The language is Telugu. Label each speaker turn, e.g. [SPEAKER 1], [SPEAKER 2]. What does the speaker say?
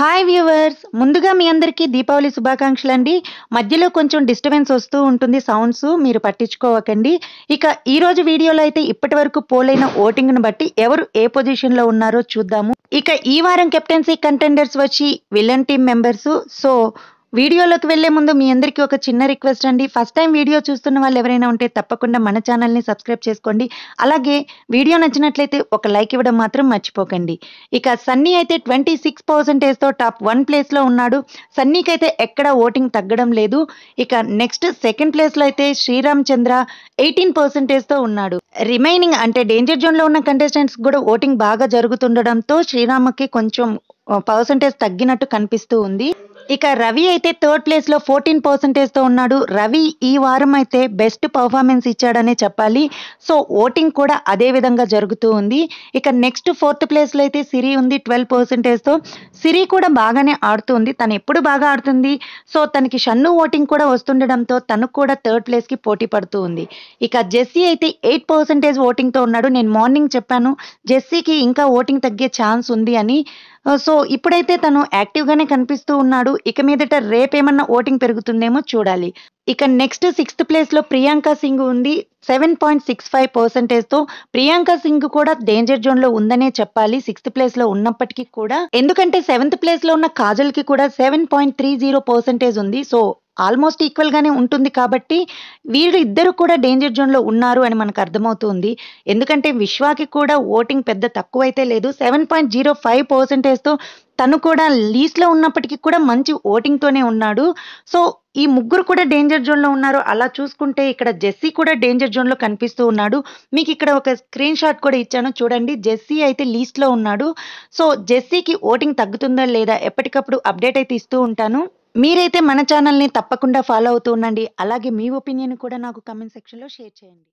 [SPEAKER 1] హాయ్ వ్యూవర్స్ ముందుగా మీ అందరికీ దీపావళి శుభాకాంక్షలు అండి మధ్యలో కొంచెం డిస్టర్బెన్స్ వస్తూ ఉంటుంది సౌండ్స్ మీరు పట్టించుకోవకండి ఇక ఈరోజు వీడియోలో అయితే ఇప్పటి వరకు పోలైన ఓటింగ్ను బట్టి ఎవరు ఏ పొజిషన్లో ఉన్నారో చూద్దాము ఇక ఈ వారం కెప్టెన్సీ కంటెండర్స్ వచ్చి విలన్ టీం మెంబర్స్ సో వీడియోలోకి వెళ్లే ముందు మీ అందరికీ ఒక చిన్న రిక్వెస్ట్ అండి ఫస్ట్ టైం వీడియో చూస్తున్న వాళ్ళు ఎవరైనా ఉంటే తప్పకుండా మన ఛానల్ని సబ్స్క్రైబ్ చేసుకోండి అలాగే వీడియో నచ్చినట్లయితే ఒక లైక్ ఇవ్వడం మాత్రం మర్చిపోకండి ఇక సన్నీ అయితే ట్వంటీ సిక్స్ పర్సెంటేజ్తో టాప్ వన్ ప్లేస్లో ఉన్నాడు సన్నీకి అయితే ఎక్కడ ఓటింగ్ తగ్గడం లేదు ఇక నెక్స్ట్ సెకండ్ ప్లేస్లో అయితే శ్రీరామ్ చంద్ర ఎయిటీన్ పర్సెంటేజ్తో ఉన్నాడు రిమైనింగ్ అంటే డేంజర్ జోన్లో ఉన్న కంటెస్టెంట్స్ కూడా ఓటింగ్ బాగా జరుగుతుండడంతో శ్రీరామ్కి కొంచెం పర్సంటేజ్ తగ్గినట్టు కనిపిస్తూ ఉంది ఇక రవి అయితే థర్డ్ ప్లేస్లో ఫోర్టీన్ పర్సెంటేజ్తో ఉన్నాడు రవి ఈ వారం అయితే బెస్ట్ పర్ఫార్మెన్స్ ఇచ్చాడనే చెప్పాలి సో ఓటింగ్ కూడా అదే విధంగా జరుగుతూ ఉంది ఇక నెక్స్ట్ ఫోర్త్ ప్లేస్లో అయితే సిరి ఉంది ట్వెల్వ్ పర్సెంటేజ్తో సిరి కూడా బాగానే ఆడుతుంది తను ఎప్పుడు బాగా ఆడుతుంది సో తనకి షన్ను ఓటింగ్ కూడా వస్తుండడంతో తను కూడా థర్డ్ ప్లేస్ కి పోటీ పడుతూ ఉంది ఇక జెస్సీ అయితే ఎయిట్ పర్సెంటేజ్ ఓటింగ్తో ఉన్నాడు నేను మార్నింగ్ చెప్పాను జెస్సీకి ఇంకా ఓటింగ్ తగ్గే ఛాన్స్ ఉంది అని సో uh, ఇప్పుడైతే తను యాక్టివ్గానే కనిపిస్తూ ఉన్నాడు ఇక మీదట రేపేమన్నా ఓటింగ్ పెరుగుతుందేమో చూడాలి ఇక నెక్స్ట్ సిక్స్త్ ప్లేస్లో ప్రియాంక సింగ్ ఉంది సెవెన్ పాయింట్ సిక్స్ ఫైవ్ పర్సెంటేజ్తో ప్రియాంక సింగ్ కూడా డేంజర్ జోన్లో ఉందనే చెప్పాలి సిక్స్త్ ప్లేస్లో ఉన్నప్పటికీ కూడా ఎందుకంటే సెవెంత్ ప్లేస్లో ఉన్న కాజల్కి కూడా seven point three zero percentage ఉంది సో ఆల్మోస్ట్ ఈక్వల్గానే ఉంటుంది కాబట్టి వీళ్ళు ఇద్దరు కూడా డేంజర్ జోన్లో ఉన్నారు అని మనకు అర్థమవుతుంది ఎందుకంటే విశ్వాకి కూడా ఓటింగ్ పెద్ద తక్కువైతే లేదు సెవెన్ పాయింట్ జీరో ఫైవ్ పర్సెంటేజ్తో తను కూడా లీస్ట్లో ఉన్నప్పటికీ కూడా మంచి ఓటింగ్తోనే ఉన్నాడు సో ఈ ముగ్గురు కూడా డేంజర్ జోన్లో ఉన్నారు అలా చూసుకుంటే ఇక్కడ జెస్సీ కూడా డేంజర్ జోన్లో కనిపిస్తూ ఉన్నాడు మీకు ఇక్కడ ఒక స్క్రీన్ షాట్ కూడా ఇచ్చాను చూడండి జెస్సీ అయితే లీస్ట్లో ఉన్నాడు సో జెస్సీకి ఓటింగ్ తగ్గుతుందా లేదా ఎప్పటికప్పుడు అప్డేట్ అయితే ఇస్తూ ఉంటాను మీరైతే మన ఛానల్ని తప్పకుండా ఫాలో అవుతూ ఉండండి అలాగే మీ ఒపీనియన్ కూడా నాకు కమెంట్ సెక్షన్లో షేర్ చేయండి